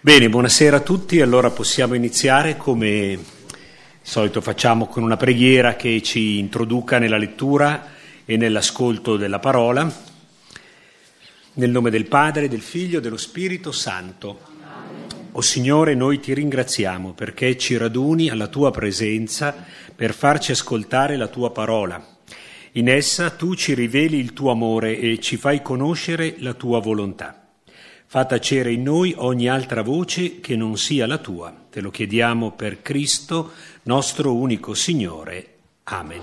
Bene, buonasera a tutti, allora possiamo iniziare come di solito facciamo con una preghiera che ci introduca nella lettura e nell'ascolto della parola. Nel nome del Padre, del Figlio e dello Spirito Santo. O Signore, noi ti ringraziamo perché ci raduni alla tua presenza per farci ascoltare la tua parola. In essa tu ci riveli il tuo amore e ci fai conoscere la tua volontà. Fa tacere in noi ogni altra voce che non sia la tua. Te lo chiediamo per Cristo, nostro unico Signore. Amen.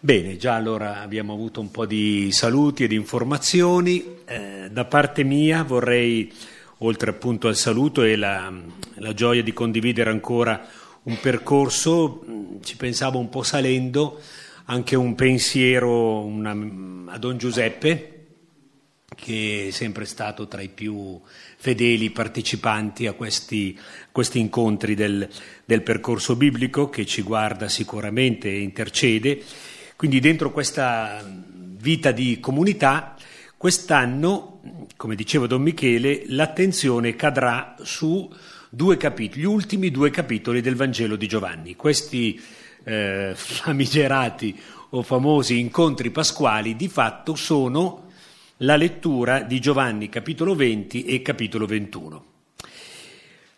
Bene, già allora abbiamo avuto un po' di saluti e di informazioni. Eh, da parte mia vorrei, oltre appunto al saluto e la, la gioia di condividere ancora un percorso, ci pensavo un po' salendo, anche un pensiero una, a Don Giuseppe, che è sempre stato tra i più fedeli partecipanti a questi, questi incontri del, del, percorso biblico, che ci guarda sicuramente e intercede. Quindi dentro questa vita di comunità, quest'anno, come diceva Don Michele, l'attenzione cadrà su due capitoli, gli ultimi due capitoli del Vangelo di Giovanni. Questi eh, famigerati o famosi incontri pasquali di fatto sono la lettura di Giovanni capitolo 20 e capitolo 21.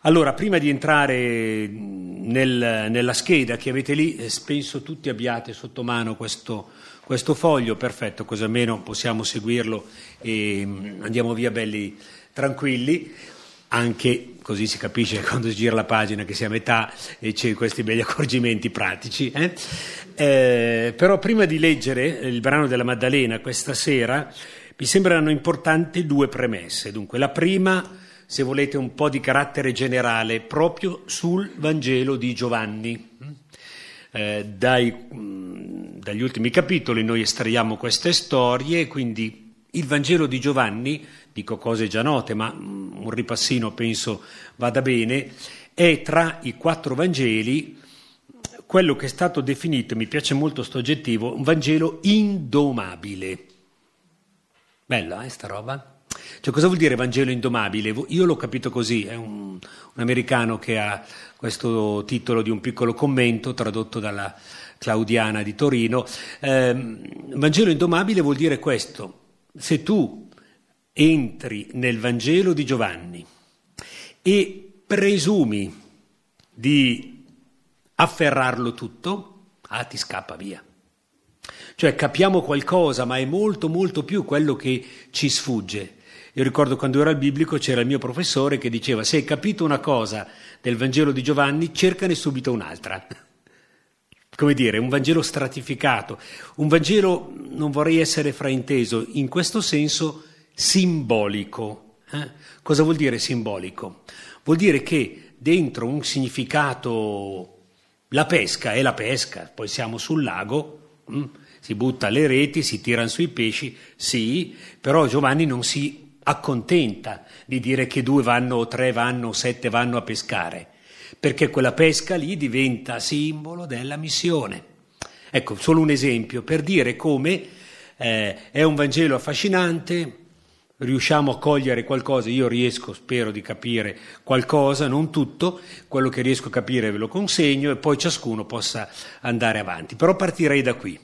Allora, prima di entrare nel, nella scheda che avete lì, eh, penso tutti abbiate sotto mano questo, questo foglio, perfetto, così almeno possiamo seguirlo e mm, andiamo via belli tranquilli, anche così si capisce quando si gira la pagina che si è a metà e c'è questi belli accorgimenti pratici. Eh? Eh, però prima di leggere il brano della Maddalena questa sera, mi sembrano importanti due premesse. Dunque, la prima, se volete, un po' di carattere generale proprio sul Vangelo di Giovanni. Mm? Eh, dai, mm, dagli ultimi capitoli noi estraiamo queste storie, quindi il Vangelo di Giovanni, dico cose già note, ma mm, un ripassino penso vada bene, è tra i quattro Vangeli quello che è stato definito, mi piace molto questo aggettivo, un Vangelo indomabile. Bella, eh, sta roba? Cioè, cosa vuol dire Vangelo indomabile? Io l'ho capito così, è un, un americano che ha questo titolo di un piccolo commento tradotto dalla Claudiana di Torino. Eh, Vangelo indomabile vuol dire questo, se tu entri nel Vangelo di Giovanni e presumi di afferrarlo tutto, ah ti scappa via. Cioè capiamo qualcosa, ma è molto molto più quello che ci sfugge. Io ricordo quando ero al biblico c'era il mio professore che diceva se hai capito una cosa del Vangelo di Giovanni, cercane subito un'altra. Come dire, un Vangelo stratificato, un Vangelo, non vorrei essere frainteso, in questo senso simbolico. Eh? Cosa vuol dire simbolico? Vuol dire che dentro un significato, la pesca è la pesca, poi siamo sul lago. Mh? Mm? si butta le reti, si tirano sui pesci, sì, però Giovanni non si accontenta di dire che due vanno o tre vanno o sette vanno a pescare, perché quella pesca lì diventa simbolo della missione. Ecco, solo un esempio per dire come eh, è un Vangelo affascinante, riusciamo a cogliere qualcosa, io riesco, spero di capire qualcosa, non tutto, quello che riesco a capire ve lo consegno e poi ciascuno possa andare avanti. Però partirei da qui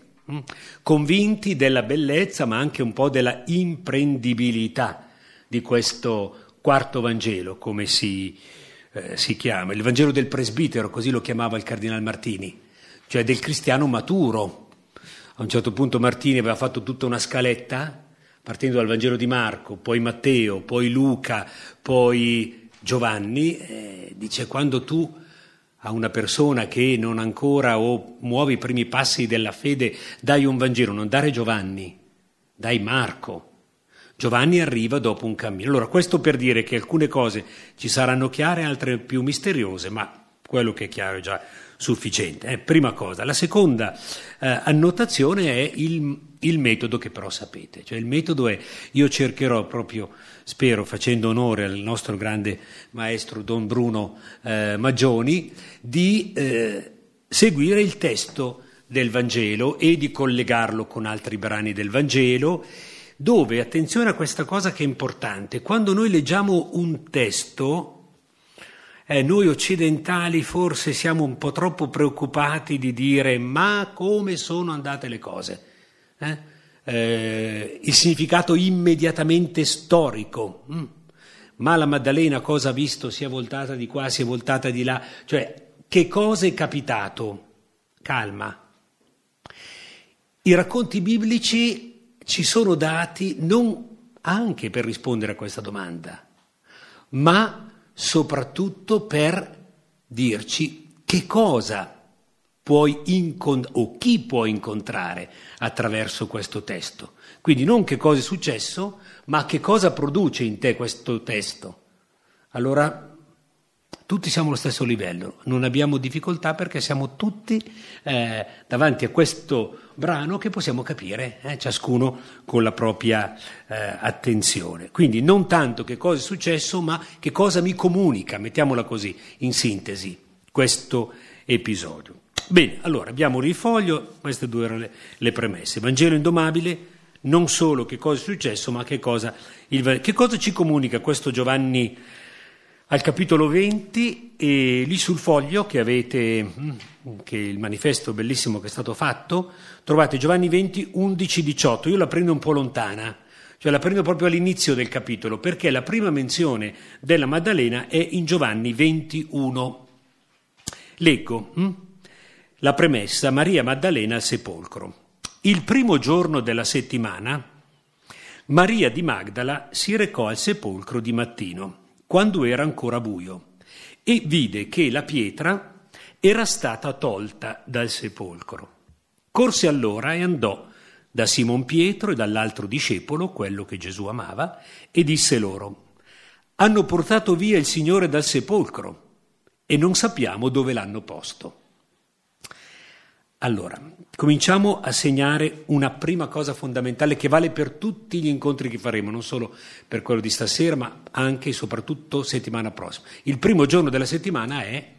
convinti della bellezza ma anche un po' della imprendibilità di questo quarto Vangelo, come si, eh, si chiama, il Vangelo del presbitero, così lo chiamava il Cardinale Martini, cioè del cristiano maturo. A un certo punto Martini aveva fatto tutta una scaletta, partendo dal Vangelo di Marco, poi Matteo, poi Luca, poi Giovanni, eh, dice quando tu a una persona che non ancora o muove i primi passi della fede, dai un Vangelo, non dare Giovanni, dai Marco. Giovanni arriva dopo un cammino. Allora, questo per dire che alcune cose ci saranno chiare, altre più misteriose, ma quello che è chiaro è già sufficiente. Eh? Prima cosa. La seconda eh, annotazione è il, il metodo che però sapete, cioè il metodo è io cercherò proprio spero facendo onore al nostro grande maestro Don Bruno eh, Maggioni, di eh, seguire il testo del Vangelo e di collegarlo con altri brani del Vangelo, dove, attenzione a questa cosa che è importante, quando noi leggiamo un testo, eh, noi occidentali forse siamo un po' troppo preoccupati di dire ma come sono andate le cose. Eh? eh, il significato immediatamente storico. Mm. Ma la Maddalena cosa ha visto? Si è voltata di qua, si è voltata di là. Cioè, che cosa è capitato? Calma. I racconti biblici ci sono dati non anche per rispondere a questa domanda, ma soprattutto per dirci che cosa puoi incont- o chi puoi incontrare attraverso questo testo. Quindi non che cosa è successo, ma che cosa produce in te questo testo. Allora, tutti siamo allo stesso livello, non abbiamo difficoltà perché siamo tutti eh, davanti a questo brano che possiamo capire, eh, ciascuno con la propria eh, attenzione. Quindi non tanto che cosa è successo, ma che cosa mi comunica, mettiamola così, in sintesi, questo episodio. Bene, allora abbiamo un rifoglio, queste due erano le, le, premesse. Vangelo indomabile, non solo che cosa è successo, ma che cosa, il, che cosa ci comunica questo Giovanni al capitolo 20 e lì sul foglio che avete, mm, che è il manifesto bellissimo che è stato fatto, trovate Giovanni 20, 11, 18. Io la prendo un po' lontana, cioè la prendo proprio all'inizio del capitolo, perché la prima menzione della Maddalena è in Giovanni 21. Leggo. Mm. La premessa Maria Maddalena al sepolcro. Il primo giorno della settimana Maria di Magdala si recò al sepolcro di mattino, quando era ancora buio, e vide che la pietra era stata tolta dal sepolcro. Corse allora e andò da Simon Pietro e dall'altro discepolo, quello che Gesù amava, e disse loro, hanno portato via il Signore dal sepolcro e non sappiamo dove l'hanno posto. Allora, cominciamo a segnare una prima cosa fondamentale che vale per tutti gli incontri che faremo, non solo per quello di stasera, ma anche e soprattutto settimana prossima. Il primo giorno della settimana è,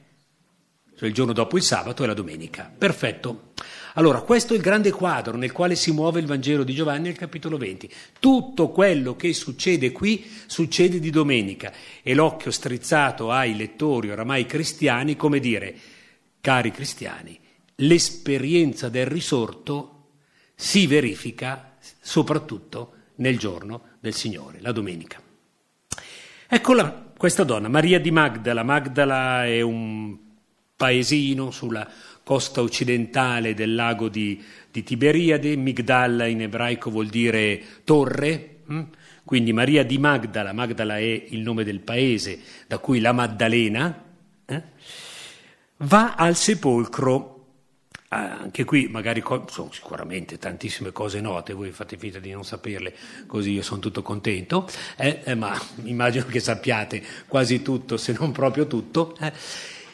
cioè il giorno dopo il sabato, è la domenica. Perfetto. Allora, questo è il grande quadro nel quale si muove il Vangelo di Giovanni al capitolo 20. Tutto quello che succede qui succede di domenica e l'occhio strizzato ai lettori oramai cristiani, come dire, cari cristiani l'esperienza del risorto si verifica soprattutto nel giorno del Signore, la domenica. Eccola questa donna, Maria di Magdala. Magdala è un paesino sulla costa occidentale del lago di, di Tiberiade, Migdala in ebraico vuol dire torre, hm? quindi Maria di Magdala, Magdala è il nome del paese da cui la Maddalena, eh? va al sepolcro Ah, anche qui magari sono sicuramente tantissime cose note, voi fate finta di non saperle, così io sono tutto contento, eh, eh, ma immagino che sappiate quasi tutto, se non proprio tutto. Eh.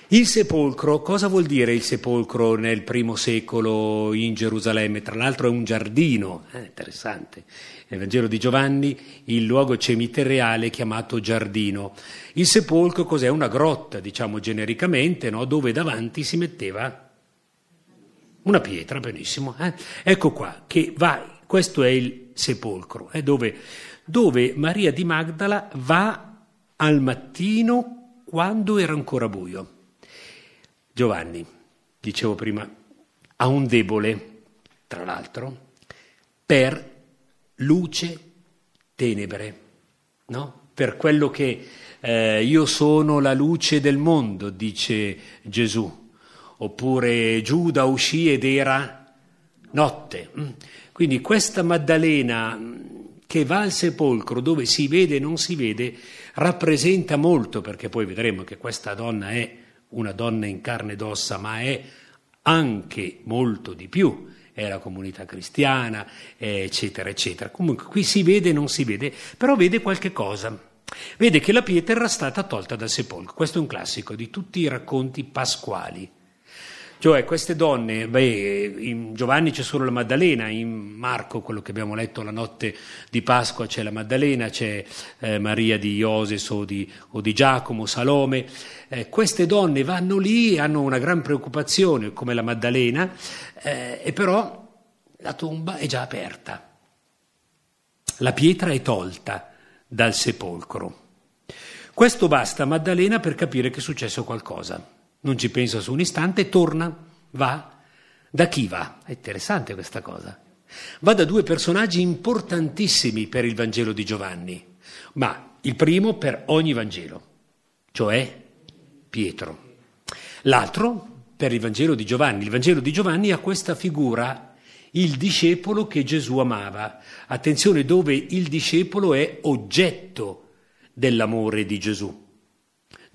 Il sepolcro, cosa vuol dire il sepolcro nel primo secolo in Gerusalemme? Tra l'altro è un giardino, eh, interessante, nel Vangelo di Giovanni il luogo cemiteriale chiamato giardino. Il sepolcro cos'è? Una grotta, diciamo genericamente, no? dove davanti si metteva una pietra, benissimo. Eh? Ecco qua, che va, questo è il sepolcro, eh, dove, dove Maria di Magdala va al mattino quando era ancora buio. Giovanni, dicevo prima, ha un debole, tra l'altro, per luce, tenebre, no? per quello che eh, io sono la luce del mondo, dice Gesù Oppure Giuda uscì ed era notte. Mm. Quindi questa Maddalena mm, che va al sepolcro dove si vede e non si vede rappresenta molto, perché poi vedremo che questa donna è una donna in carne ed ossa, ma è anche molto di più, è la comunità cristiana, eccetera, eccetera. Comunque qui si vede e non si vede, però vede qualche cosa. Vede che la pietra era stata tolta dal sepolcro. Questo è un classico di tutti i racconti pasquali. Cioè, queste donne, beh, in Giovanni c'è solo la Maddalena, in Marco, quello che abbiamo letto la notte di Pasqua, c'è la Maddalena, c'è eh, Maria di Ioses o di, o di Giacomo, Salome. Eh, queste donne vanno lì, hanno una gran preoccupazione, come la Maddalena, eh, e però la tomba è già aperta. La pietra è tolta dal sepolcro. Questo basta a Maddalena per capire che è successo qualcosa non ci pensa su un istante, torna, va. Da chi va? È interessante questa cosa. Va da due personaggi importantissimi per il Vangelo di Giovanni, ma il primo per ogni Vangelo, cioè Pietro. L'altro per il Vangelo di Giovanni. Il Vangelo di Giovanni ha questa figura, il discepolo che Gesù amava. Attenzione dove il discepolo è oggetto dell'amore di Gesù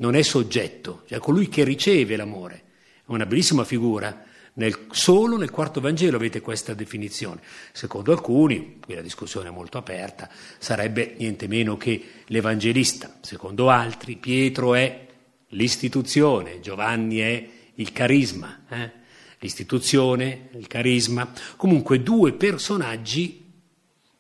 non è soggetto, cioè colui che riceve l'amore. È una bellissima figura. Nel, solo nel quarto Vangelo avete questa definizione. Secondo alcuni, qui la discussione è molto aperta, sarebbe niente meno che l'evangelista. Secondo altri, Pietro è l'istituzione, Giovanni è il carisma. Eh? L'istituzione, il carisma. Comunque due personaggi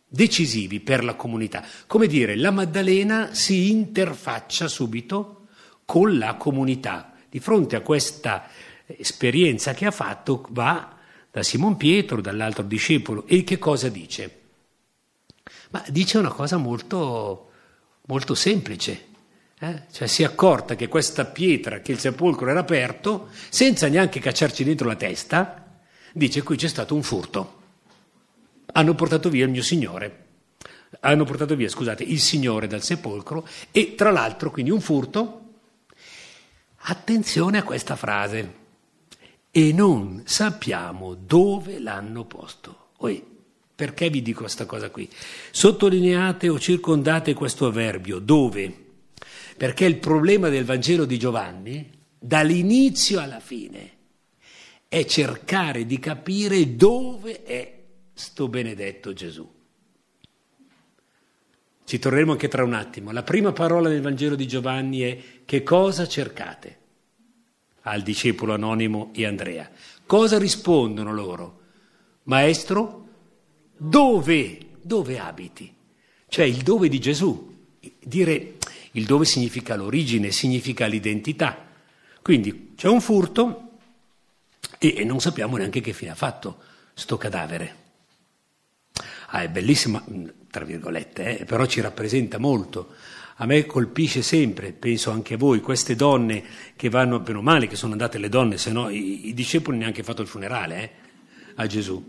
decisivi per la comunità. Come dire, la Maddalena si interfaccia subito con la comunità. Di fronte a questa esperienza che ha fatto va da Simon Pietro, dall'altro discepolo, e che cosa dice? Ma dice una cosa molto, molto semplice. Eh? Cioè si è accorta che questa pietra, che il sepolcro era aperto, senza neanche cacciarci dentro la testa, dice qui c'è stato un furto. Hanno portato via il mio Signore. Hanno portato via, scusate, il Signore dal sepolcro e tra l'altro quindi un furto Attenzione a questa frase. E non sappiamo dove l'hanno posto. Oi, perché vi dico questa cosa qui? Sottolineate o circondate questo avverbio, dove? Perché il problema del Vangelo di Giovanni, dall'inizio alla fine, è cercare di capire dove è sto benedetto Gesù. Ci torneremo anche tra un attimo. La prima parola del Vangelo di Giovanni è che cosa cercate? Al discepolo anonimo e Andrea. Cosa rispondono loro? Maestro, dove? Dove abiti? Cioè il dove di Gesù. Dire il dove significa l'origine, significa l'identità. Quindi c'è un furto e, e non sappiamo neanche che fine ha fatto sto cadavere. Ah, è bellissima tra virgolette, eh, però ci rappresenta molto. A me colpisce sempre, penso anche a voi, queste donne che vanno, bene o male che sono andate le donne, se no i, i discepoli neanche hanno fatto il funerale eh, a Gesù.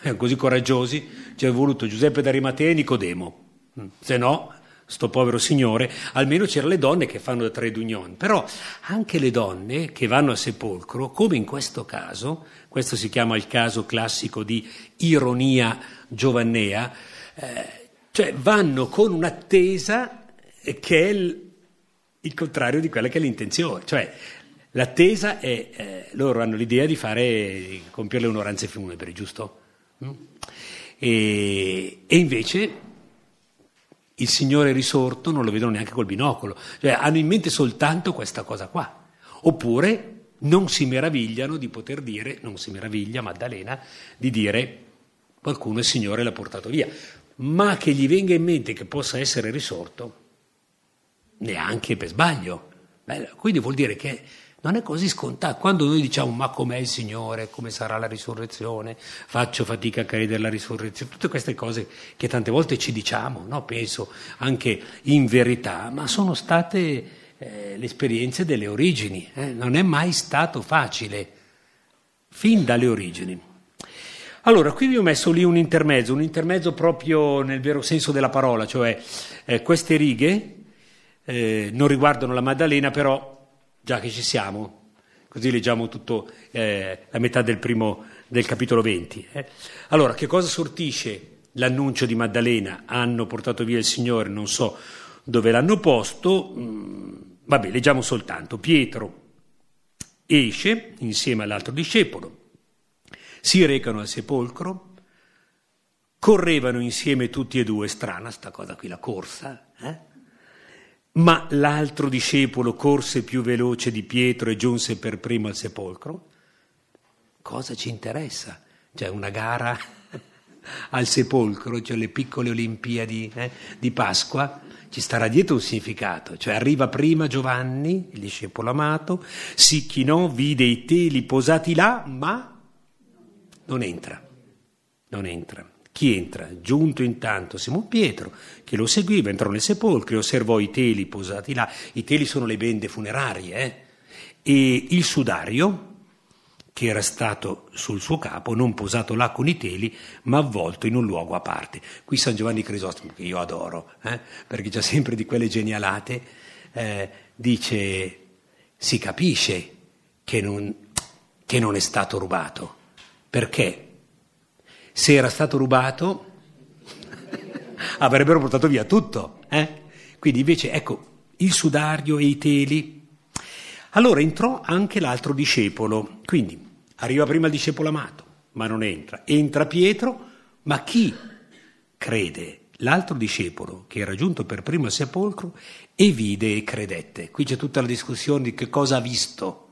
Erano Così coraggiosi, ci è voluto Giuseppe d'Arimatea e Nicodemo, mm, se no sto povero signore, almeno c'erano le donne che fanno da trade union, però anche le donne che vanno al sepolcro, come in questo caso, questo si chiama il caso classico di ironia giovannea, eh, cioè vanno con un'attesa che è il contrario di quella che è l'intenzione. Cioè l'attesa è, eh, loro hanno l'idea di fare, di compiere le onoranze funebri, giusto? Mm? E, e invece il Signore risorto non lo vedono neanche col binocolo, cioè hanno in mente soltanto questa cosa qua. Oppure non si meravigliano di poter dire, non si meraviglia Maddalena, di dire qualcuno il Signore l'ha portato via ma che gli venga in mente che possa essere risorto, neanche per sbaglio. Beh, quindi vuol dire che non è così scontato. Quando noi diciamo ma com'è il Signore, come sarà la risurrezione, faccio fatica a credere alla risurrezione, tutte queste cose che tante volte ci diciamo, no? penso anche in verità, ma sono state eh, le esperienze delle origini, eh? non è mai stato facile, fin dalle origini. Allora, qui vi ho messo lì un intermezzo, un intermezzo proprio nel vero senso della parola, cioè eh, queste righe eh, non riguardano la Maddalena, però già che ci siamo, così leggiamo tutto eh, la metà del, primo, del capitolo 20. Eh. Allora, che cosa sortisce l'annuncio di Maddalena? Hanno portato via il Signore, non so dove l'hanno posto. Mm, vabbè, leggiamo soltanto. Pietro esce insieme all'altro discepolo si recano al sepolcro, correvano insieme tutti e due, strana sta cosa qui, la corsa, eh? ma l'altro discepolo corse più veloce di Pietro e giunse per primo al sepolcro. Cosa ci interessa? Cioè una gara al sepolcro, cioè le piccole Olimpiadi eh, di Pasqua, ci starà dietro un significato, cioè arriva prima Giovanni, il discepolo amato, si chinò, vide i teli posati là, ma non entra, non entra. Chi entra? Giunto intanto Simon Pietro, che lo seguiva, entrò nel sepolcro e osservò i teli posati là. I teli sono le bende funerarie, eh? E il sudario, che era stato sul suo capo, non posato là con i teli, ma avvolto in un luogo a parte. Qui San Giovanni Crisostomo, che io adoro, eh? perché c'è sempre di quelle genialate, eh, dice: si capisce che non, che non è stato rubato perché? Se era stato rubato avrebbero portato via tutto. Eh? Quindi invece ecco il sudario e i teli. Allora entrò anche l'altro discepolo, quindi arriva prima il discepolo amato, ma non entra. Entra Pietro, ma chi crede? L'altro discepolo che era giunto per primo al sepolcro e vide e credette. Qui c'è tutta la discussione di che cosa ha visto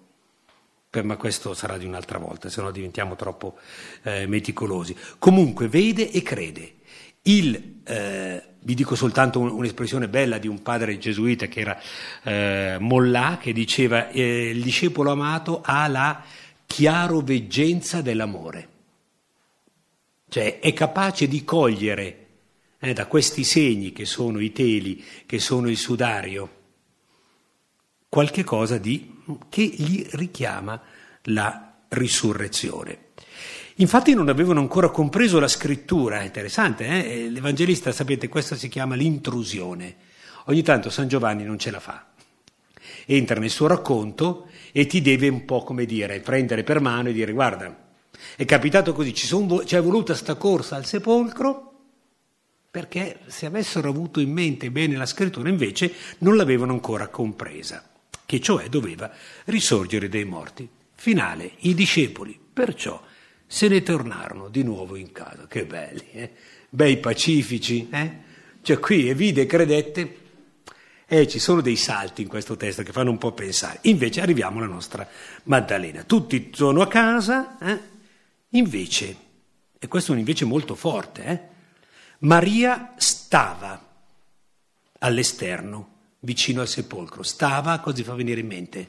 eh, ma questo sarà di un'altra volta, se no diventiamo troppo eh, meticolosi. Comunque vede e crede. Il, eh, vi dico soltanto un, un'espressione bella di un padre gesuita che era eh, Mollà, che diceva eh, il discepolo amato ha la chiaroveggenza dell'amore, cioè è capace di cogliere eh, da questi segni che sono i teli, che sono il sudario, qualche cosa di che gli richiama la risurrezione. Infatti non avevano ancora compreso la scrittura, interessante, eh? eh? l'Evangelista, sapete, questa si chiama l'intrusione. Ogni tanto San Giovanni non ce la fa, entra nel suo racconto e ti deve un po', come dire, prendere per mano e dire guarda, è capitato così, ci, ci è voluta sta corsa al sepolcro perché se avessero avuto in mente bene la scrittura invece non l'avevano ancora compresa che cioè doveva risorgere dei morti. Finale, i discepoli perciò se ne tornarono di nuovo in casa. Che belli, eh? bei pacifici. Eh? Cioè qui e vide e credette, eh, ci sono dei salti in questo testo che fanno un po' pensare. Invece arriviamo alla nostra Maddalena. Tutti sono a casa, eh? invece, e questo è un invece molto forte, eh? Maria stava all'esterno vicino al sepolcro. Stava, cosa ti fa venire in mente?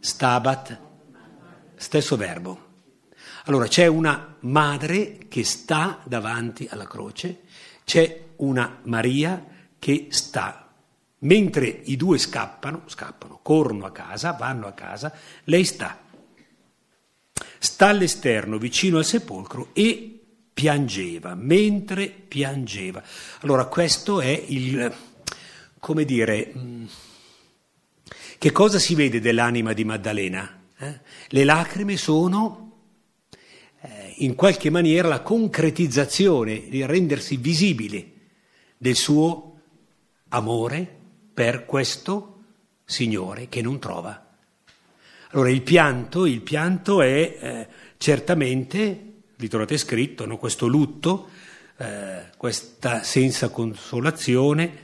Stabat, stesso verbo. Allora c'è una madre che sta davanti alla croce, c'è una Maria che sta. Mentre i due scappano, scappano, corrono a casa, vanno a casa, lei sta. Sta all'esterno, vicino al sepolcro e piangeva, mentre piangeva. Allora questo è il, come dire, mm, che cosa si vede dell'anima di Maddalena? Eh? Le lacrime sono eh, in qualche maniera la concretizzazione, il rendersi visibile del suo amore per questo Signore che non trova. Allora il pianto, il pianto è eh, certamente, vi trovate scritto, no? questo lutto, eh, questa senza consolazione,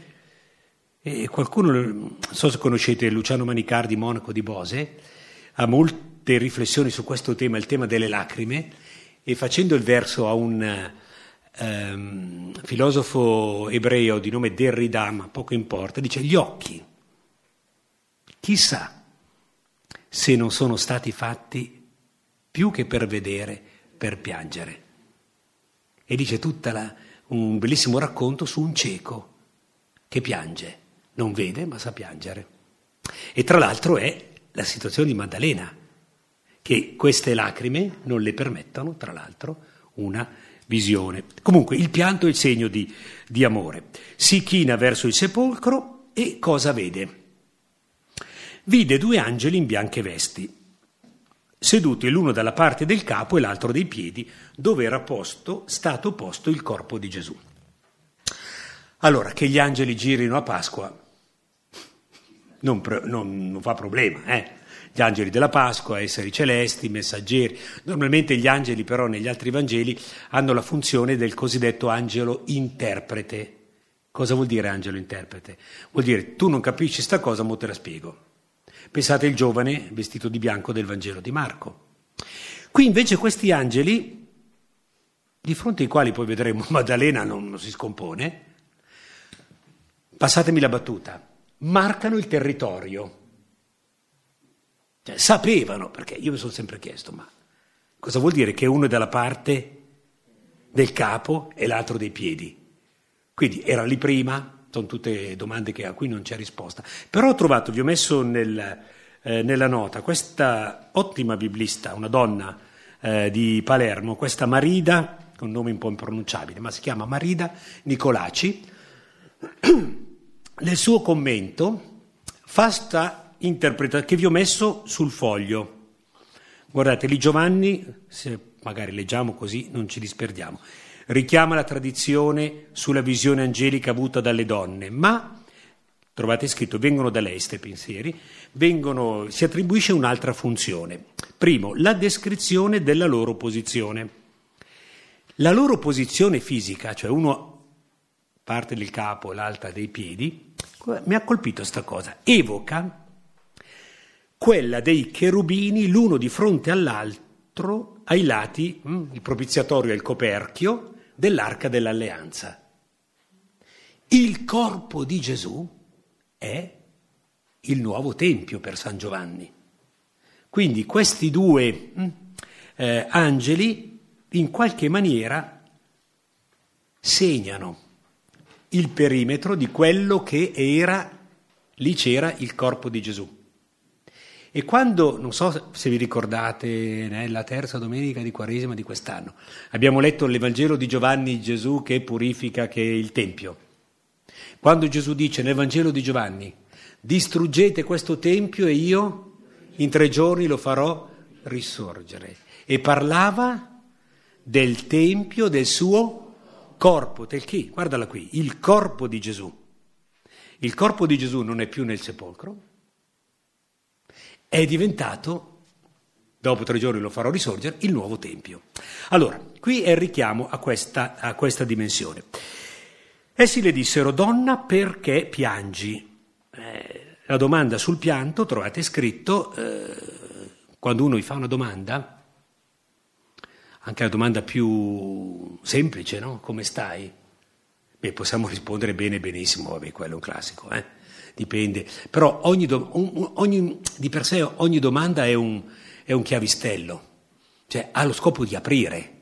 e qualcuno, non so se conoscete Luciano Manicardi, monaco di Bose, ha molte riflessioni su questo tema, il tema delle lacrime, e facendo il verso a un um, filosofo ebreo di nome Derrida, ma poco importa, dice gli occhi, chissà se non sono stati fatti più che per vedere, per piangere. E dice tutta la, un bellissimo racconto su un cieco che piange non vede ma sa piangere. E tra l'altro è la situazione di Maddalena, che queste lacrime non le permettono, tra l'altro, una visione. Comunque il pianto è il segno di, di amore. Si china verso il sepolcro e cosa vede? Vide due angeli in bianche vesti, seduti l'uno dalla parte del capo e l'altro dei piedi, dove era posto, stato posto il corpo di Gesù. Allora, che gli angeli girino a Pasqua non, non, non fa problema, eh? gli angeli della Pasqua, esseri celesti, messaggeri. Normalmente gli angeli però negli altri Vangeli hanno la funzione del cosiddetto angelo interprete. Cosa vuol dire angelo interprete? Vuol dire tu non capisci sta cosa, mo te la spiego. Pensate il giovane vestito di bianco del Vangelo di Marco. Qui invece questi angeli, di fronte ai quali poi vedremo Maddalena non, non si scompone, passatemi la battuta, marcano il territorio. Cioè, sapevano, perché io mi sono sempre chiesto, ma cosa vuol dire che uno è dalla parte del capo e l'altro dei piedi? Quindi era lì prima? Sono tutte domande che, a cui non c'è risposta. Però ho trovato, vi ho messo nel, eh, nella nota, questa ottima biblista, una donna eh, di Palermo, questa Marida, un nome un po' impronunciabile, ma si chiama Marida Nicolaci. nel suo commento fa sta interpretazione che vi ho messo sul foglio. Guardate, lì Giovanni, se magari leggiamo così non ci disperdiamo, richiama la tradizione sulla visione angelica avuta dalle donne, ma, trovate scritto, vengono da lei questi pensieri, vengono, si attribuisce un'altra funzione. Primo, la descrizione della loro posizione. La loro posizione fisica, cioè uno parte del capo e l'altra dei piedi, mi ha colpito questa cosa. Evoca quella dei cherubini, l'uno di fronte all'altro, ai lati, mm, il propiziatorio e il coperchio, dell'arca dell'alleanza. Il corpo di Gesù è il nuovo tempio per San Giovanni. Quindi questi due mm, eh, angeli in qualche maniera segnano il perimetro di quello che era, lì c'era il corpo di Gesù. E quando, non so se vi ricordate, nella terza domenica di Quaresima di quest'anno, abbiamo letto l'Evangelo di Giovanni Gesù che purifica che il Tempio. Quando Gesù dice nel Vangelo di Giovanni, distruggete questo Tempio e io in tre giorni lo farò risorgere. E parlava del Tempio, del suo corpo, chi? guardala qui, il corpo di Gesù. Il corpo di Gesù non è più nel sepolcro, è diventato, dopo tre giorni lo farò risorgere, il nuovo Tempio. Allora, qui è il richiamo a questa, a questa dimensione. Essi le dissero, donna, perché piangi? Eh, la domanda sul pianto, trovate scritto, eh, quando uno gli fa una domanda, anche la domanda più semplice, no? Come stai? Beh, possiamo rispondere bene, benissimo, vabbè, quello è un classico, eh? Dipende. Però ogni do, ogni, di per sé ogni domanda è un, è un chiavistello, cioè ha lo scopo di aprire,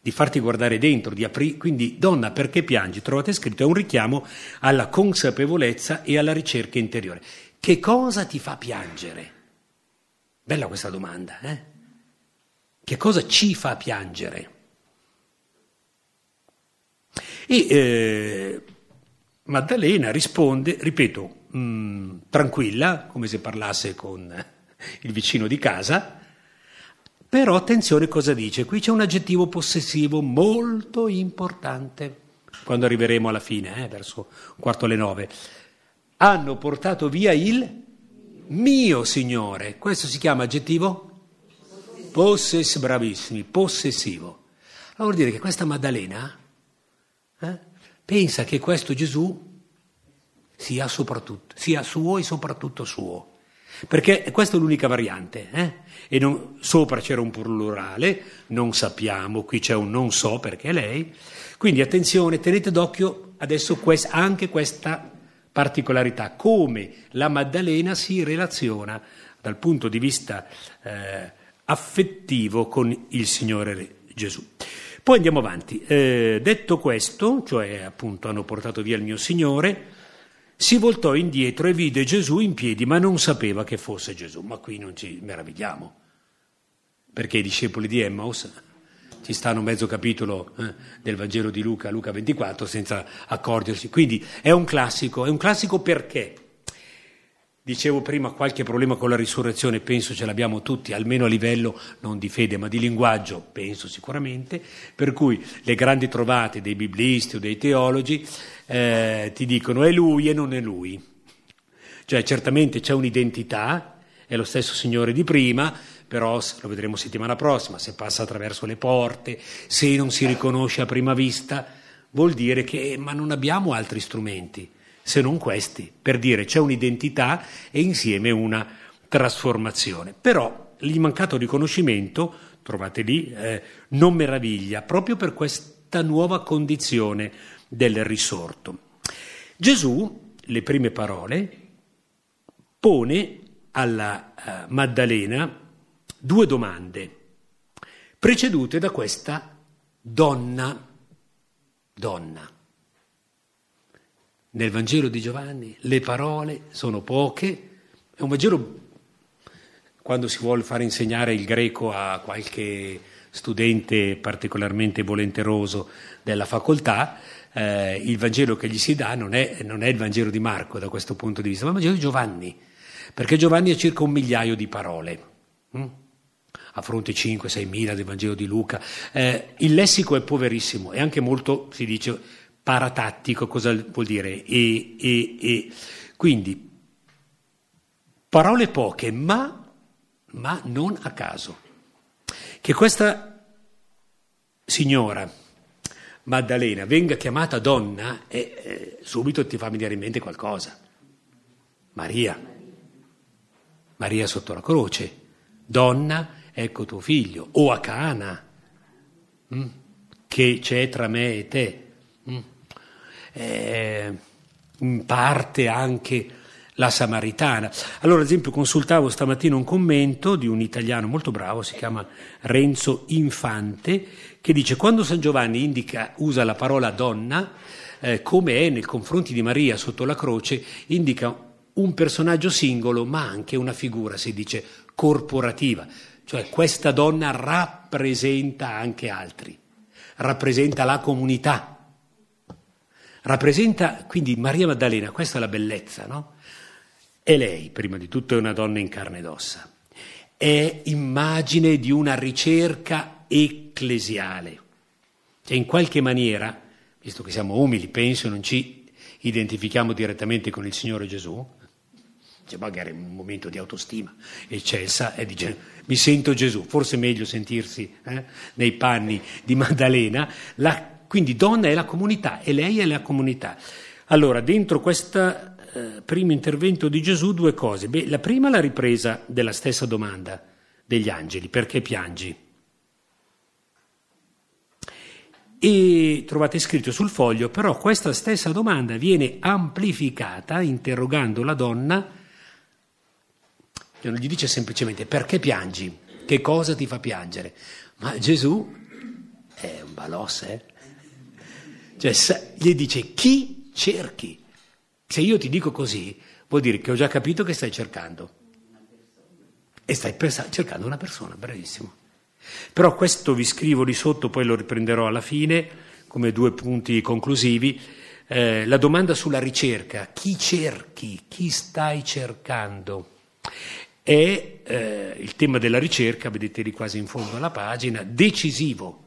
di farti guardare dentro, di aprire. Quindi, donna, perché piangi? Trovate scritto, è un richiamo alla consapevolezza e alla ricerca interiore. Che cosa ti fa piangere? Bella questa domanda, eh? Che cosa ci fa piangere? E eh, Maddalena risponde, ripeto, mh, mm, tranquilla, come se parlasse con eh, il vicino di casa, però attenzione cosa dice, qui c'è un aggettivo possessivo molto importante, quando arriveremo alla fine, eh, verso un quarto alle nove. Hanno portato via il mio Signore, questo si chiama aggettivo? Possess, bravissimi, possessivo. Allora vuol dire che questa Maddalena eh, pensa che questo Gesù sia, sia, suo e soprattutto suo. Perché questa è l'unica variante. Eh? E non, sopra c'era un plurale, non sappiamo, qui c'è un non so perché è lei. Quindi attenzione, tenete d'occhio adesso quest, anche questa particolarità, come la Maddalena si relaziona dal punto di vista eh, affettivo con il Signore Gesù. Poi andiamo avanti. Eh, detto questo, cioè appunto hanno portato via il mio Signore, si voltò indietro e vide Gesù in piedi, ma non sapeva che fosse Gesù. Ma qui non ci meravigliamo, perché i discepoli di Emmaus ci stanno mezzo capitolo eh, del Vangelo di Luca, Luca 24, senza accorgersi. Quindi è un classico, è un classico perché? Dicevo prima qualche problema con la risurrezione, penso ce l'abbiamo tutti, almeno a livello non di fede ma di linguaggio, penso sicuramente, per cui le grandi trovate dei biblisti o dei teologi eh, ti dicono è lui e non è lui. Cioè certamente c'è un'identità, è lo stesso Signore di prima, però lo vedremo settimana prossima, se passa attraverso le porte, se non si riconosce a prima vista, vuol dire che ma non abbiamo altri strumenti se non questi, per dire c'è un'identità e insieme una trasformazione. Però il mancato riconoscimento, trovate lì, eh, non meraviglia, proprio per questa nuova condizione del risorto. Gesù, le prime parole, pone alla eh, Maddalena due domande, precedute da questa donna, donna. Nel Vangelo di Giovanni le parole sono poche, è un Vangelo quando si vuole far insegnare il greco a qualche studente particolarmente volenteroso della facoltà, eh, il Vangelo che gli si dà non è, non è, il Vangelo di Marco da questo punto di vista, ma il Vangelo di Giovanni, perché Giovanni ha circa un migliaio di parole. Hm? A fronte 5-6 mila del Vangelo di Luca, eh, il lessico è poverissimo e anche molto, si dice, paratattico cosa vuol dire? E, e, e. Quindi, parole poche, ma, ma non a caso. Che questa signora Maddalena venga chiamata donna e eh, subito ti fa venire in mente qualcosa. Maria, Maria sotto la croce, donna, ecco tuo figlio, o a Cana, mm? che c'è tra me e te. Mm. Eh, in parte anche la Samaritana. Allora, ad esempio, consultavo stamattina un commento di un italiano molto bravo, si chiama Renzo Infante, che dice quando San Giovanni indica, usa la parola donna, eh, come è nei confronti di Maria sotto la croce, indica un personaggio singolo, ma anche una figura, si dice, corporativa, cioè questa donna rappresenta anche altri, rappresenta la comunità Rappresenta quindi Maria Maddalena, questa è la bellezza, no? E lei, prima di tutto, è una donna in carne ed ossa. È immagine di una ricerca ecclesiale. Cioè, in qualche maniera, visto che siamo umili, penso, non ci identifichiamo direttamente con il Signore Gesù, cioè magari un momento di autostima eccessa, e eh, dice mi sento Gesù, forse è meglio sentirsi eh, nei panni di Maddalena, la quindi donna è la comunità e lei è la comunità. Allora, dentro questo eh, primo intervento di Gesù due cose. Beh, la prima è la ripresa della stessa domanda degli angeli, perché piangi? E trovate scritto sul foglio, però questa stessa domanda viene amplificata interrogando la donna, non gli dice semplicemente perché piangi, che cosa ti fa piangere, ma Gesù è un balosse, eh? Cioè, gli dice chi cerchi. Se io ti dico così, vuol dire che ho già capito che stai cercando. E stai cercando una persona, bravissimo. Però questo vi scrivo lì sotto, poi lo riprenderò alla fine, come due punti conclusivi. Eh, la domanda sulla ricerca, chi cerchi, chi stai cercando? È eh, il tema della ricerca, vedete lì quasi in fondo alla pagina, decisivo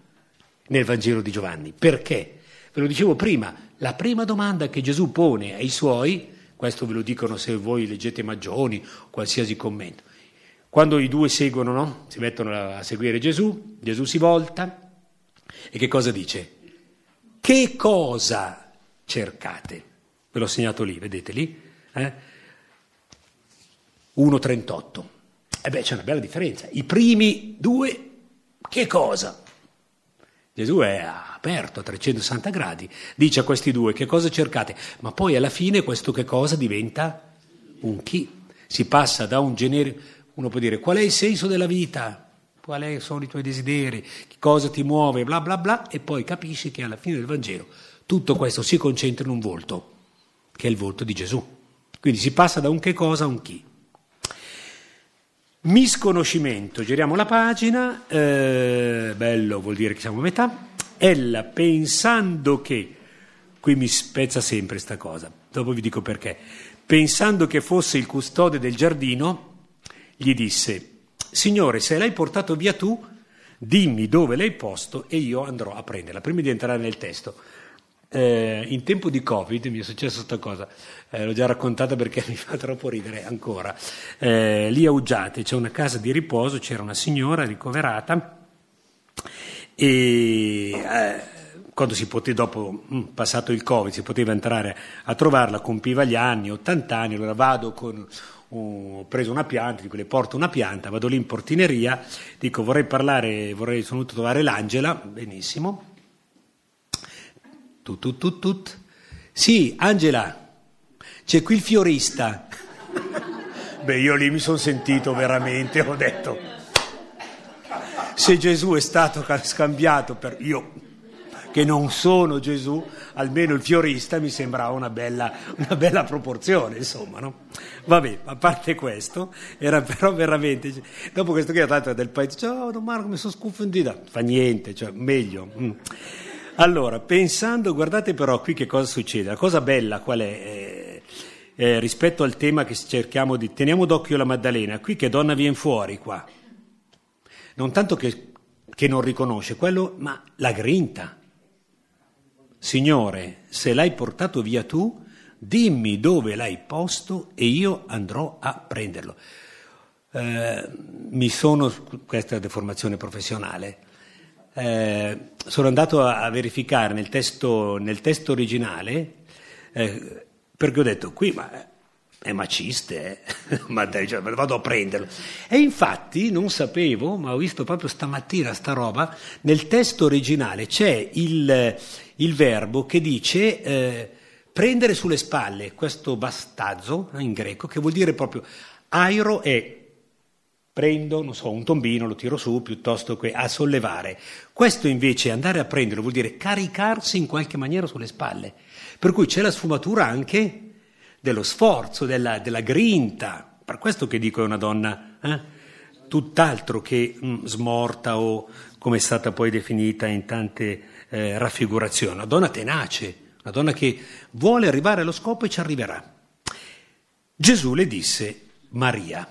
nel Vangelo di Giovanni. Perché? Ve lo dicevo prima, la prima domanda che Gesù pone ai suoi, questo ve lo dicono se voi leggete Maggioni, qualsiasi commento, quando i due seguono, no? si mettono a seguire Gesù, Gesù si volta e che cosa dice? Che cosa cercate? Ve l'ho segnato lì, vedete lì? Eh? 1.38. E eh beh, c'è una bella differenza. I primi due, che cosa? Gesù è a aperto a 360 gradi, dice a questi due che cosa cercate, ma poi alla fine questo che cosa diventa un chi. Si passa da un generico, uno può dire qual è il senso della vita, quali sono i tuoi desideri, cosa ti muove, bla bla bla, e poi capisci che alla fine del Vangelo tutto questo si concentra in un volto, che è il volto di Gesù. Quindi si passa da un che cosa a un chi. Misconoscimento, giriamo la pagina, eh, bello vuol dire che siamo a metà ella pensando che, qui mi spezza sempre questa cosa, dopo vi dico perché, pensando che fosse il custode del giardino, gli disse, Signore, se l'hai portato via tu, dimmi dove l'hai posto e io andrò a prenderla. Prima di entrare nel testo, eh, in tempo di Covid mi è successa questa cosa, eh, l'ho già raccontata perché mi fa troppo ridere ancora. Eh, lì a Uggiate c'è una casa di riposo, c'era una signora ricoverata e eh, quando si poteva, dopo mm, passato il Covid, si poteva entrare a trovarla, compiva gli anni, 80 anni, allora vado con ho preso una pianta, dico le porto una pianta, vado lì in portineria, dico vorrei parlare, vorrei, sono venuto a trovare l'Angela, benissimo, tut tut tut tut, sì Angela, c'è qui il fiorista, beh io lì mi sono sentito veramente, ho detto se Gesù è stato scambiato per io che non sono Gesù, almeno il fiorista mi sembrava una bella, una bella proporzione, insomma, no? Vabbè, a parte questo, era però veramente... Dopo questo che ho dato del paese, ciao oh, Don Marco, mi sono sconfondita. Fa niente, cioè, meglio. Mm. Allora, pensando, guardate però qui che cosa succede. La cosa bella qual è? Eh, eh, rispetto al tema che cerchiamo di... Teniamo d'occhio la Maddalena, qui che donna viene fuori qua non tanto che, che non riconosce quello, ma la grinta. Signore, se l'hai portato via tu, dimmi dove l'hai posto e io andrò a prenderlo. Eh, mi sono, questa deformazione professionale, eh, sono andato a, a verificare nel testo, nel testo originale, eh, perché ho detto qui, ma è maciste, eh? ma cioè, vado a prenderlo. E infatti non sapevo, ma ho visto proprio stamattina sta roba, nel testo originale c'è il, il verbo che dice eh, prendere sulle spalle, questo bastazzo in greco, che vuol dire proprio airo e prendo, non so, un tombino, lo tiro su, piuttosto che a sollevare. Questo invece andare a prenderlo vuol dire caricarsi in qualche maniera sulle spalle. Per cui c'è la sfumatura anche dello sforzo, della, della grinta. Per questo che dico è una donna eh? tutt'altro che mh, mm, smorta o come è stata poi definita in tante eh, raffigurazioni, una donna tenace, una donna che vuole arrivare allo scopo e ci arriverà. Gesù le disse Maria.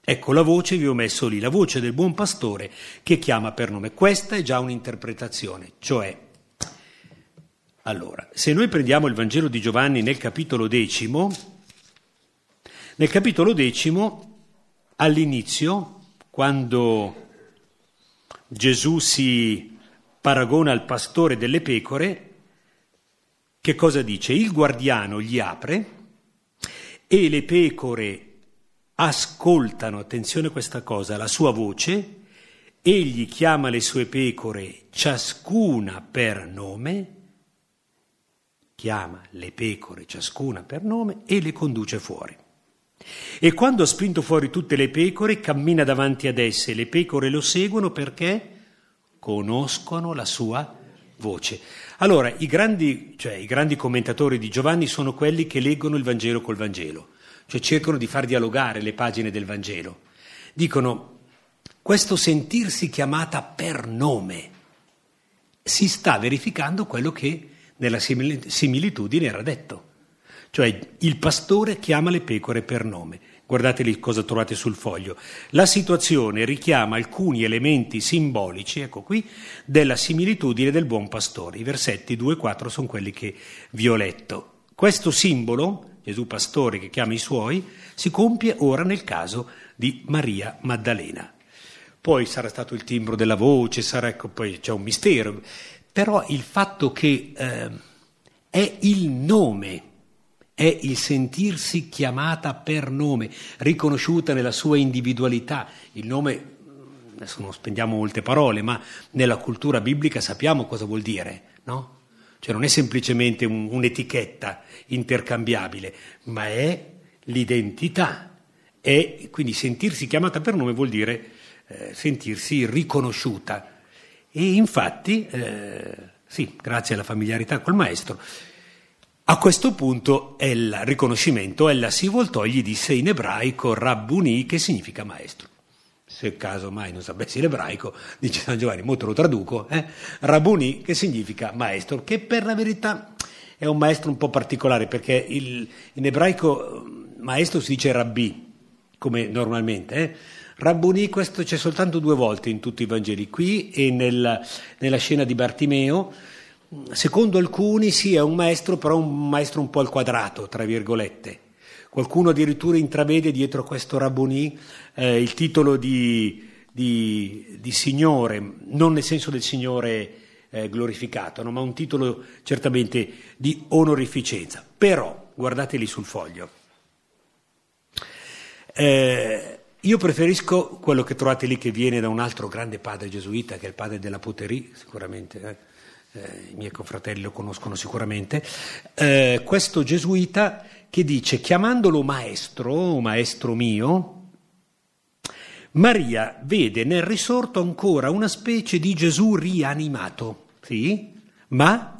Ecco la voce vi ho messo lì, la voce del buon pastore che chiama per nome. Questa è già un'interpretazione, cioè allora, se noi prendiamo il Vangelo di Giovanni nel capitolo decimo, nel capitolo decimo, all'inizio, quando Gesù si paragona al pastore delle pecore, che cosa dice? Il guardiano gli apre e le pecore ascoltano, attenzione a questa cosa, la sua voce, egli chiama le sue pecore ciascuna per nome chiama le pecore ciascuna per nome e le conduce fuori. E quando ha spinto fuori tutte le pecore, cammina davanti ad esse, le pecore lo seguono perché conoscono la sua voce. Allora, i grandi, cioè, i grandi commentatori di Giovanni sono quelli che leggono il Vangelo col Vangelo, cioè cercano di far dialogare le pagine del Vangelo. Dicono, questo sentirsi chiamata per nome, si sta verificando quello che nella similitudine era detto. Cioè il pastore chiama le pecore per nome. Guardate lì cosa trovate sul foglio. La situazione richiama alcuni elementi simbolici, ecco qui, della similitudine del buon pastore. I versetti 2 e 4 sono quelli che vi ho letto. Questo simbolo, Gesù pastore che chiama i suoi, si compie ora nel caso di Maria Maddalena. Poi sarà stato il timbro della voce, sarà, ecco, poi c'è un mistero però il fatto che eh, è il nome, è il sentirsi chiamata per nome, riconosciuta nella sua individualità. Il nome, adesso non spendiamo molte parole, ma nella cultura biblica sappiamo cosa vuol dire, no? Cioè non è semplicemente un, un'etichetta intercambiabile, ma è l'identità. E quindi sentirsi chiamata per nome vuol dire eh, sentirsi riconosciuta e infatti, eh, sì, grazie alla familiarità col maestro, a questo punto il riconoscimento, ella si voltò e gli disse in ebraico Rabbuni, che significa maestro. Se caso mai non sapessi l'ebraico, dice San Giovanni, molto lo traduco, eh? Rabbuni, che significa maestro, che per la verità è un maestro un po' particolare, perché il, in ebraico eh, maestro si dice rabbi, come normalmente, eh? Rabboni questo c'è soltanto due volte in tutti i Vangeli, qui e nel, nella scena di Bartimeo. Secondo alcuni sì, è un maestro, però un maestro un po' al quadrato, tra virgolette. Qualcuno addirittura intravede dietro questo Rabboni eh, il titolo di, di, di, Signore, non nel senso del Signore eh, glorificato, no? ma un titolo certamente di onorificenza. Però, guardateli sul foglio. Eh, io preferisco quello che trovate lì che viene da un altro grande padre gesuita, che è il padre della Poterie, sicuramente. Eh? eh i miei confratelli lo conoscono sicuramente, eh, questo gesuita che dice, chiamandolo maestro, maestro mio, Maria vede nel risorto ancora una specie di Gesù rianimato, sì, ma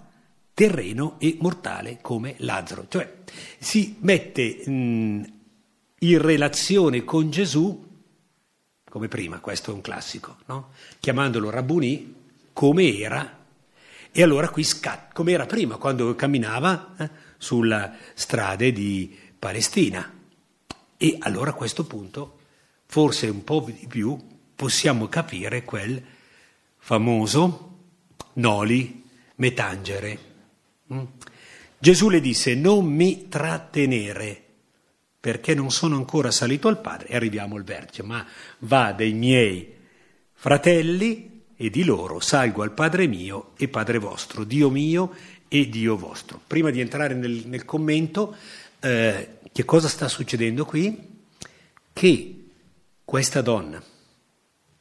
terreno e mortale come Lazzaro, cioè si mette mh, mm, in relazione con Gesù, come prima, questo è un classico, no? chiamandolo Rabboni, come era, e allora qui scatta, come era prima, quando camminava eh, sulla strada di Palestina. E allora a questo punto, forse un po' di più, possiamo capire quel famoso noli metangere. Mm? Gesù le disse, non mi trattenere perché non sono ancora salito al Padre e arriviamo al vertice, ma va ai miei fratelli e di loro salgo al Padre mio e Padre vostro, Dio mio e Dio vostro. Prima di entrare nel, nel commento, eh, che cosa sta succedendo qui? Che questa donna,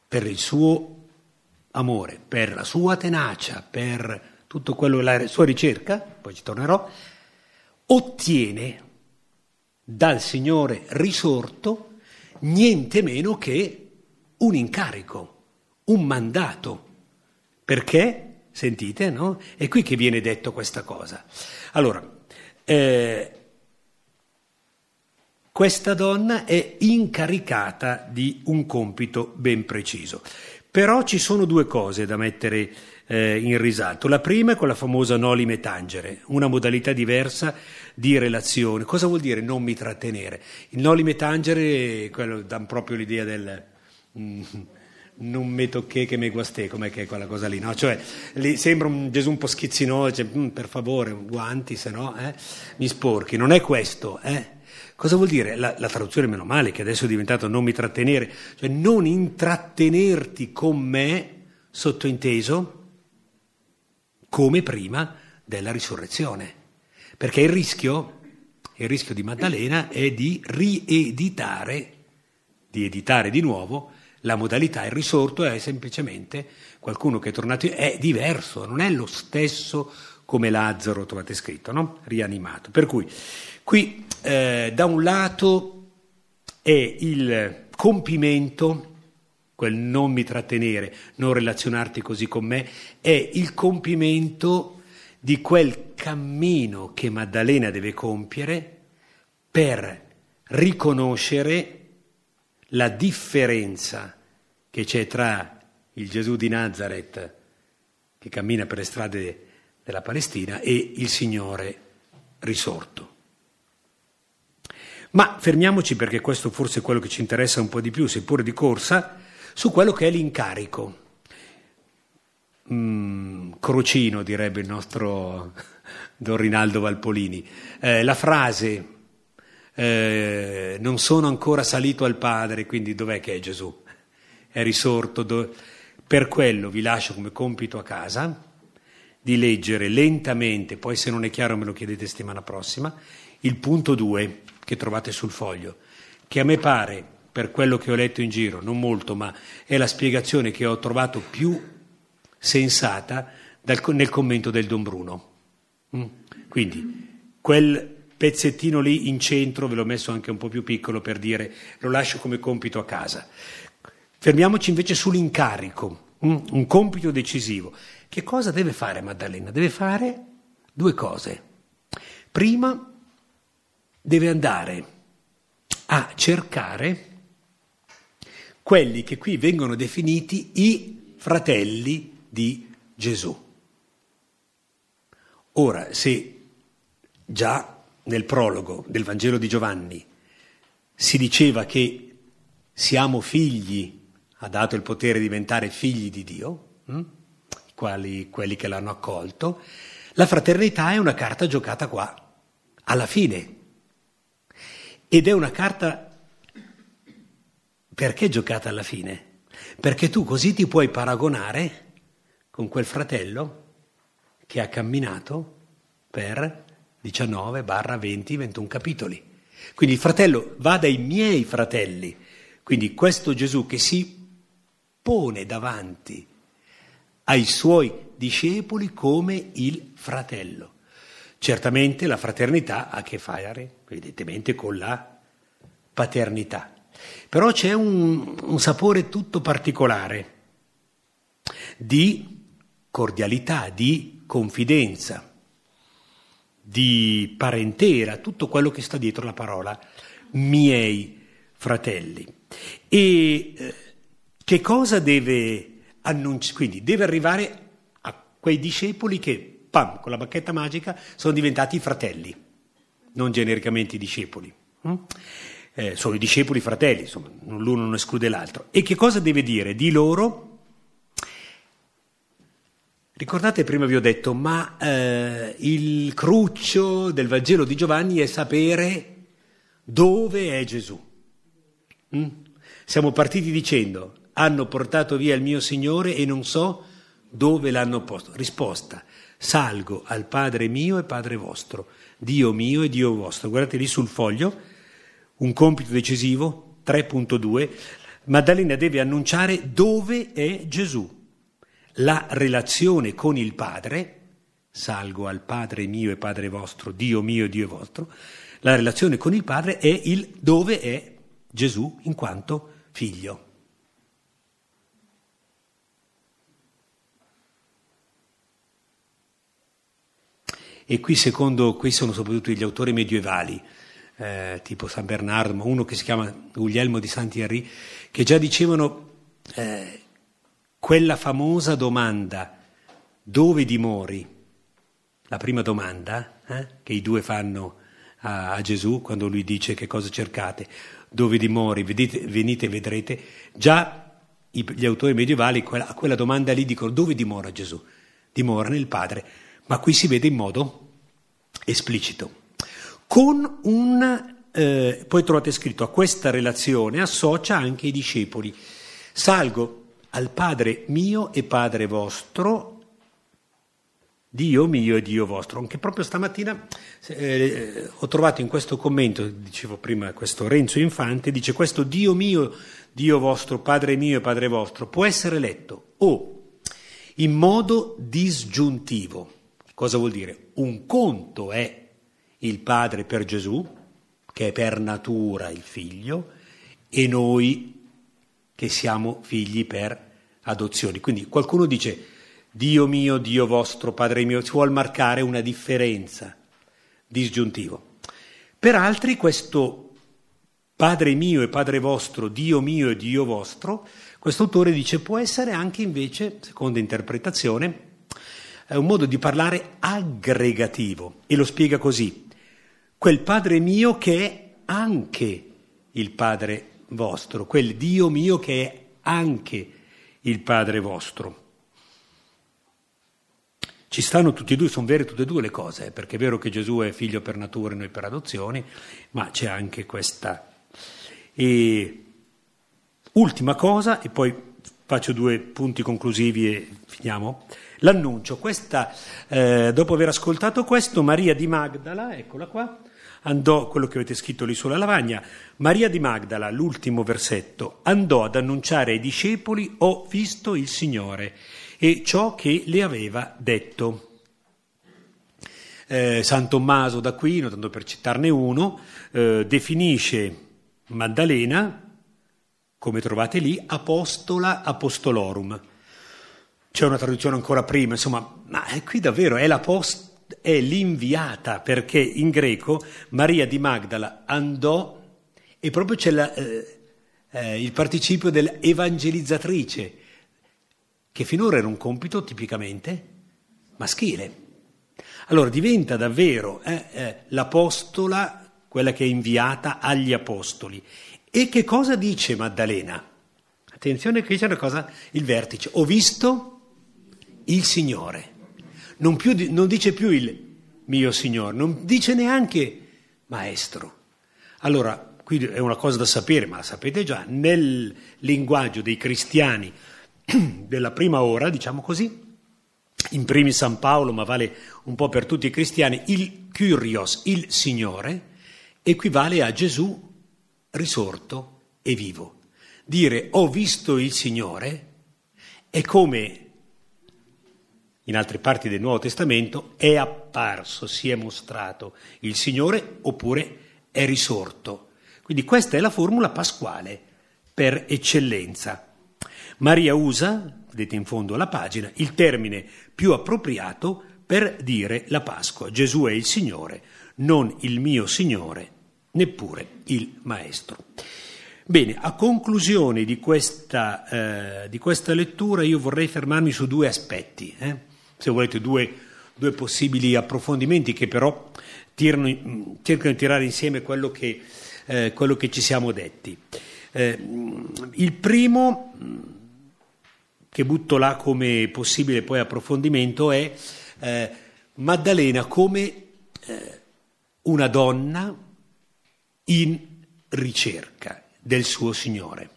per il suo amore, per la sua tenacia, per tutto quello, la sua ricerca, poi ci tornerò, ottiene dal Signore risorto niente meno che un incarico, un mandato. Perché? Sentite, no? È qui che viene detto questa cosa. Allora, eh, questa donna è incaricata di un compito ben preciso. Però ci sono due cose da mettere eh, in risalto. La prima è quella famosa Noli Metangere, una modalità diversa di relazione. Cosa vuol dire non mi trattenere? Il nolime tangere, quello dà proprio l'idea del... Mm, non me tocché che me guaste, com'è che è quella cosa lì, no? Cioè, lì sembra un Gesù un po' schizzinoso, cioè, mm, per favore, guanti, se no, eh, mi sporchi. Non è questo, eh? Cosa vuol dire? La, la, traduzione, meno male, che adesso è diventato non mi trattenere, cioè non intrattenerti con me, sottointeso, come prima della risurrezione. Perché il rischio, il rischio di Maddalena è di rieditare, di editare di nuovo la modalità. Il risorto è semplicemente qualcuno che è tornato, è diverso, non è lo stesso come Lazzaro, trovate scritto, no? rianimato. Per cui qui eh, da un lato è il compimento, quel non mi trattenere, non relazionarti così con me, è il compimento di quel cammino che Maddalena deve compiere per riconoscere la differenza che c'è tra il Gesù di Nazareth che cammina per le strade della Palestina e il Signore risorto. Ma fermiamoci perché questo forse è quello che ci interessa un po' di più, seppur di corsa, su quello che è l'incarico mm, crocino, direbbe il nostro Don Rinaldo Valpolini. Eh, la frase eh, non sono ancora salito al Padre, quindi dov'è che è Gesù? È risorto. Do... Per quello vi lascio come compito a casa di leggere lentamente, poi se non è chiaro me lo chiedete settimana prossima, il punto 2 che trovate sul foglio, che a me pare, per quello che ho letto in giro, non molto, ma è la spiegazione che ho trovato più sensata dal, nel commento del Don Bruno. Mm? Quindi quel pezzettino lì in centro ve l'ho messo anche un po' più piccolo per dire lo lascio come compito a casa. Fermiamoci invece sull'incarico, mm? un compito decisivo. Che cosa deve fare Maddalena? Deve fare due cose. Prima deve andare a cercare quelli che qui vengono definiti i fratelli di Gesù. Ora, se già nel prologo del Vangelo di Giovanni si diceva che siamo figli, ha dato il potere di diventare figli di Dio, hm? Quali, quelli che l'hanno accolto, la fraternità è una carta giocata qua, alla fine. Ed è una carta perché giocata alla fine? Perché tu così ti puoi paragonare con quel fratello che ha camminato per 19, barra 20, 21 capitoli. Quindi il fratello va dai miei fratelli. Quindi questo Gesù che si pone davanti ai suoi discepoli come il fratello. Certamente la fraternità ha a che fare, evidentemente, con la paternità. Però c'è un, un sapore tutto particolare di cordialità, di confidenza, di parentela, tutto quello che sta dietro la parola miei fratelli. E eh, che cosa deve annunciare? Quindi deve arrivare a quei discepoli che, pam, con la bacchetta magica sono diventati fratelli, non genericamente i discepoli. Hm? Eh, sono i discepoli fratelli, insomma, l'uno non esclude l'altro. E che cosa deve dire di loro? Ricordate prima vi ho detto, ma eh, il cruccio del Vangelo di Giovanni è sapere dove è Gesù. Mm? Siamo partiti dicendo, hanno portato via il mio Signore e non so dove l'hanno posto. Risposta, salgo al Padre mio e Padre vostro, Dio mio e Dio vostro. Guardate lì sul foglio, un compito decisivo, 3.2, Maddalena deve annunciare dove è Gesù la relazione con il Padre, salgo al Padre mio e Padre vostro, Dio mio e Dio vostro, la relazione con il Padre è il dove è Gesù in quanto figlio. E qui secondo, qui sono soprattutto gli autori medievali, eh, tipo San Bernardo, ma uno che si chiama Guglielmo di Santi Henry, che già dicevano eh, quella famosa domanda, dove dimori? La prima domanda eh, che i due fanno a, a, Gesù quando lui dice che cosa cercate, dove dimori, Vedete, venite e vedrete, già i, gli autori medievali a quella domanda lì dicono dove dimora Gesù? Dimora nel Padre, ma qui si vede in modo esplicito. Con un eh, poi trovate scritto a questa relazione associa anche i discepoli. Salgo al Padre mio e Padre vostro, Dio mio e Dio vostro. Anche proprio stamattina eh, ho trovato in questo commento, dicevo prima, questo Renzo Infante, dice questo Dio mio, Dio vostro, Padre mio e Padre vostro, può essere letto o in modo disgiuntivo. Cosa vuol dire? Un conto è il Padre per Gesù, che è per natura il Figlio, e noi che siamo figli per Gesù adozioni. Quindi qualcuno dice Dio mio, Dio vostro, Padre mio, si vuole marcare una differenza, disgiuntivo. Per altri questo Padre mio e Padre vostro, Dio mio e Dio vostro, questo autore dice può essere anche invece, secondo interpretazione, eh, un modo di parlare aggregativo e lo spiega così. Quel Padre mio che è anche il Padre vostro, quel Dio mio che è anche il Padre vostro il Padre vostro. Ci stanno tutti e due, sono vere tutte e due le cose, eh, perché è vero che Gesù è figlio per natura e noi per adozione, ma c'è anche questa. E ultima cosa, e poi faccio due punti conclusivi e finiamo. L'annuncio, questa, eh, dopo aver ascoltato questo, Maria di Magdala, eccola qua, andò, quello che avete scritto lì sulla lavagna, Maria di Magdala, l'ultimo versetto, andò ad annunciare ai discepoli ho visto il Signore e ciò che le aveva detto. Eh, San Tommaso d'Aquino, tanto per citarne uno, eh, definisce Maddalena, come trovate lì, apostola apostolorum. C'è una traduzione ancora prima, insomma, ma qui davvero è l'apostolo è l'inviata perché in greco Maria di Magdala andò e proprio c'è la, eh, eh il participio dell'evangelizzatrice, che finora era un compito tipicamente maschile. Allora diventa davvero eh, eh, l'apostola, quella che è inviata agli apostoli. E che cosa dice Maddalena? Attenzione, qui c'è una cosa, il vertice. Ho visto il Signore non, più, non dice più il mio Signore, non dice neanche maestro. Allora, qui è una cosa da sapere, ma la sapete già, nel linguaggio dei cristiani della prima ora, diciamo così, in primi San Paolo, ma vale un po' per tutti i cristiani, il Kyrios, il Signore, equivale a Gesù risorto e vivo. Dire ho visto il Signore è come in altre parti del Nuovo Testamento, è apparso, si è mostrato il Signore oppure è risorto. Quindi questa è la formula pasquale per eccellenza. Maria usa, vedete in fondo alla pagina, il termine più appropriato per dire la Pasqua. Gesù è il Signore, non il mio Signore, neppure il Maestro. Bene, a conclusione di questa, eh, di questa lettura io vorrei fermarmi su due aspetti. Eh se volete, due, due possibili approfondimenti che però tirano, cercano di tirare insieme quello che, eh, quello che ci siamo detti. Eh, il primo, mm, che butto là come possibile poi approfondimento, è eh, Maddalena come eh, una donna in ricerca del suo Signore.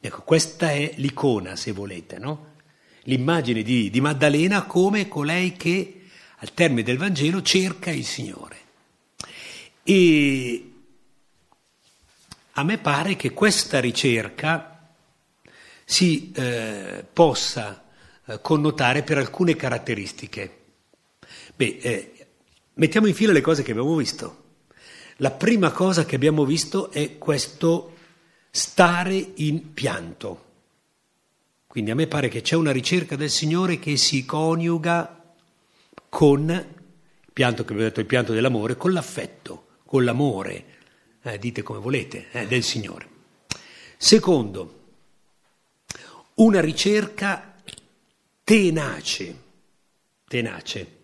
Ecco, questa è l'icona, se volete, no? l'immagine di, di Maddalena come colei che al termine del Vangelo cerca il Signore. E a me pare che questa ricerca si eh, possa eh, connotare per alcune caratteristiche. Beh, eh, mettiamo in fila le cose che abbiamo visto. La prima cosa che abbiamo visto è questo stare in pianto. Quindi a me pare che c'è una ricerca del Signore che si coniuga con il pianto che detto, il pianto dell'amore, con l'affetto, con l'amore, eh, dite come volete, eh, del Signore. Secondo, una ricerca tenace, tenace,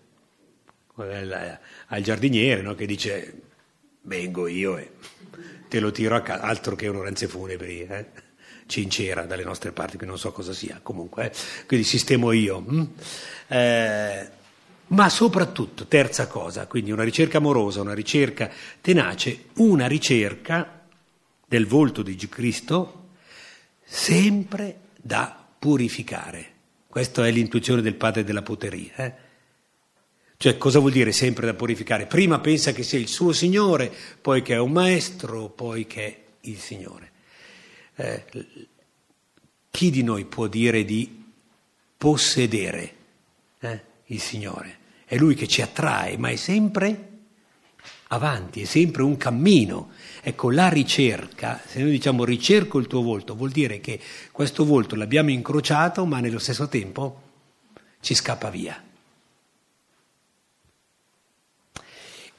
al giardiniere no, che dice vengo io e te lo tiro a casa, altro che onoranze funebri. Eh? Cincera dalle nostre parti, quindi non so cosa sia, comunque, eh? quindi sistemo io. Mm? Eh, ma soprattutto, terza cosa, quindi una ricerca amorosa, una ricerca tenace, una ricerca del volto di Cristo sempre da purificare. Questa è l'intuizione del padre della poteria. Eh? Cioè, cosa vuol dire sempre da purificare? Prima pensa che sia il suo Signore, poi che è un maestro, poi che è il Signore. Eh, chi di noi può dire di possedere eh, il Signore? È Lui che ci attrae, ma è sempre avanti, è sempre un cammino. Ecco, la ricerca, se noi diciamo ricerco il tuo volto, vuol dire che questo volto l'abbiamo incrociato, ma nello stesso tempo ci scappa via.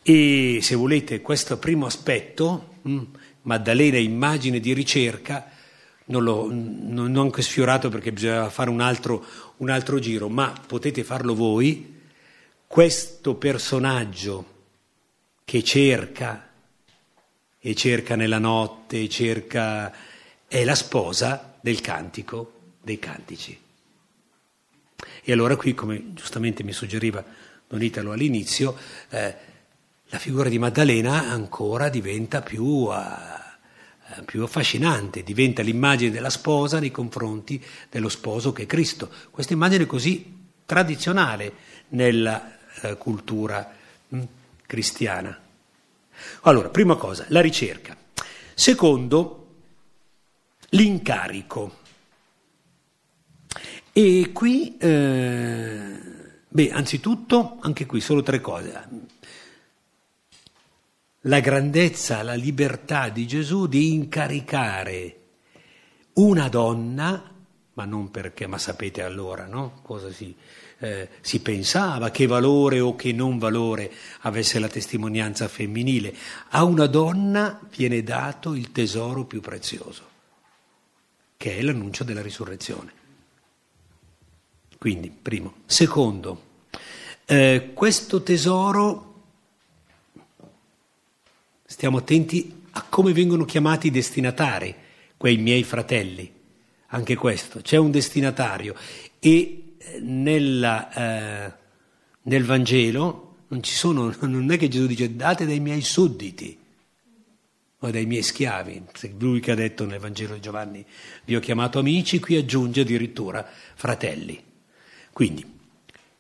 E se volete questo primo aspetto, mm, Maddalena immagine di ricerca, non l'ho non, anche sfiorato perché bisognava fare un altro, un altro giro, ma potete farlo voi, questo personaggio che cerca, e cerca nella notte, cerca, è la sposa del cantico dei cantici. E allora qui, come giustamente mi suggeriva Don Italo all'inizio, eh, la figura di Maddalena ancora diventa più... Eh, eh, più affascinante, diventa l'immagine della sposa nei confronti dello sposo che è Cristo. Questa immagine così tradizionale nella eh, cultura mh, mm, cristiana. Allora, prima cosa, la ricerca. Secondo, l'incarico. E qui, eh, beh, anzitutto, anche qui solo tre cose la grandezza, la libertà di Gesù di incaricare una donna, ma non perché, ma sapete allora no? cosa si, eh, si pensava, che valore o che non valore avesse la testimonianza femminile, a una donna viene dato il tesoro più prezioso, che è l'annuncio della risurrezione. Quindi, primo. Secondo, eh, questo tesoro stiamo attenti a come vengono chiamati i destinatari, quei miei fratelli. Anche questo, c'è un destinatario e eh, nella, eh, nel Vangelo non, ci sono, non è che Gesù dice date dai miei sudditi o dai miei schiavi, lui che ha detto nel Vangelo di Giovanni vi ho chiamato amici, qui aggiunge addirittura fratelli. Quindi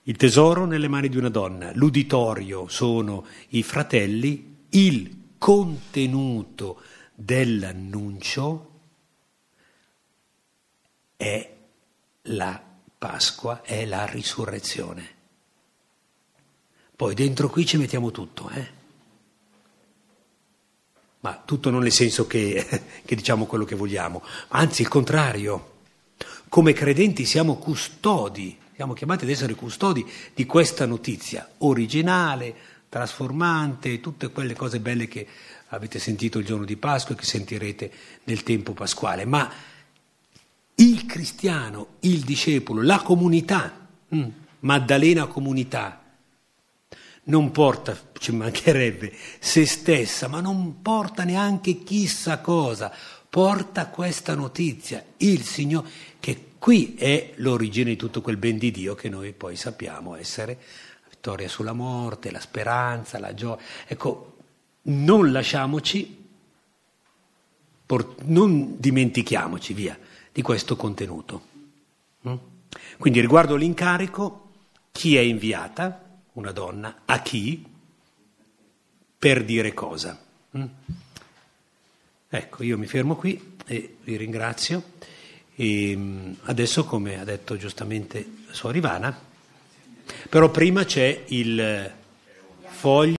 il tesoro nelle mani di una donna, l'uditorio sono i fratelli, il contenuto dell'annuncio è la Pasqua, è la risurrezione. Poi dentro qui ci mettiamo tutto, eh? ma tutto non nel senso che, che, diciamo quello che vogliamo, anzi il contrario. Come credenti siamo custodi, siamo chiamati ad essere custodi di questa notizia originale, trasformante, tutte quelle cose belle che avete sentito il giorno di Pasqua e che sentirete nel tempo pasquale, ma il cristiano, il discepolo, la comunità, mm, Maddalena comunità, non porta, ci mancherebbe, se stessa, ma non porta neanche chissà cosa, porta questa notizia, il Signore, che qui è l'origine di tutto quel ben di Dio che noi poi sappiamo essere vittoria sulla morte, la speranza, la gioia. Ecco, non lasciamoci, non dimentichiamoci, via, di questo contenuto. Mm? Quindi riguardo l'incarico, chi è inviata, una donna, a chi, per dire cosa. Mm? Ecco, io mi fermo qui e vi ringrazio. E ehm, adesso, come ha detto giustamente Suor Ivana, però prima c'è il foglio